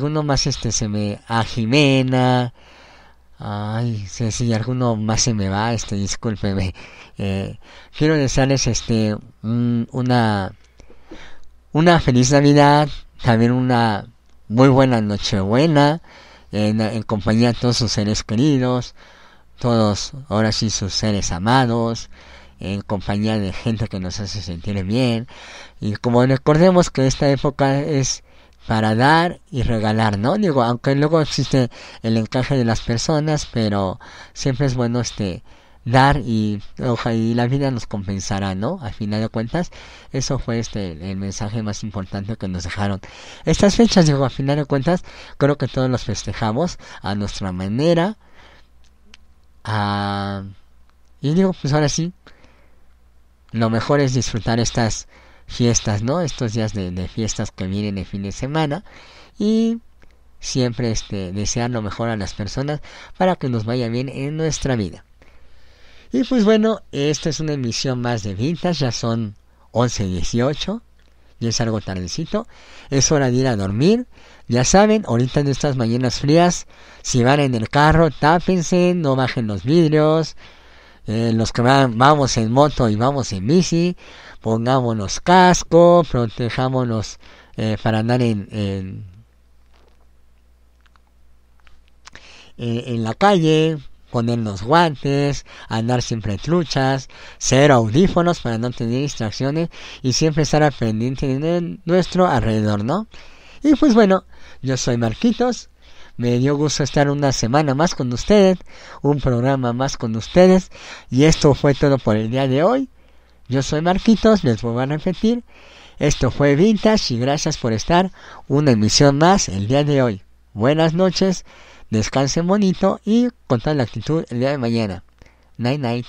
alguno pues más este se me a Jimena ay si, alguno más se me va este discúlpeme quiero eh, desearles este una una feliz navidad también una muy buena nochebuena en, en compañía de todos sus seres queridos todos ahora sí sus seres amados en compañía de gente que nos hace sentir bien. Y como recordemos que esta época es para dar y regalar, ¿no? Digo, aunque luego existe el encaje de las personas, pero siempre es bueno este dar y, Ojalá y la vida nos compensará, ¿no? Al final de cuentas, eso fue este el, mensaje más importante que nos dejaron. Estas fechas, digo, al final de cuentas, creo que todos los festejamos a nuestra manera. A... Y digo, pues ahora sí, lo mejor es disfrutar estas fiestas, ¿no? Estos días de, fiestas que vienen de fin de semana. Y siempre este, desear lo mejor a las personas para que nos vaya bien en nuestra vida. Y pues bueno, esta es una emisión más de vintas ya son 11.18, y es algo tardecito, es hora de ir a dormir. Ya saben, ahorita en estas mañanas frías, si van en el carro, tápense, no bajen los vidrios, eh, los que vamos en moto y vamos en bici, pongámonos casco, protejámonos eh, para andar en, en, eh, la calle, ponernos guantes, andar siempre truchas, ser audífonos para no tener distracciones y siempre estar al pendiente de nuestro alrededor, ¿no? Y pues bueno, yo soy Marquitos me dio gusto estar una semana más con ustedes, un programa más con ustedes. Y esto fue todo por el día de hoy. Yo soy Marquitos, les voy a repetir. Esto fue Vintage y gracias por estar una emisión más el día de hoy. Buenas noches, Descanse bonito y con toda la actitud el día de mañana. Night night.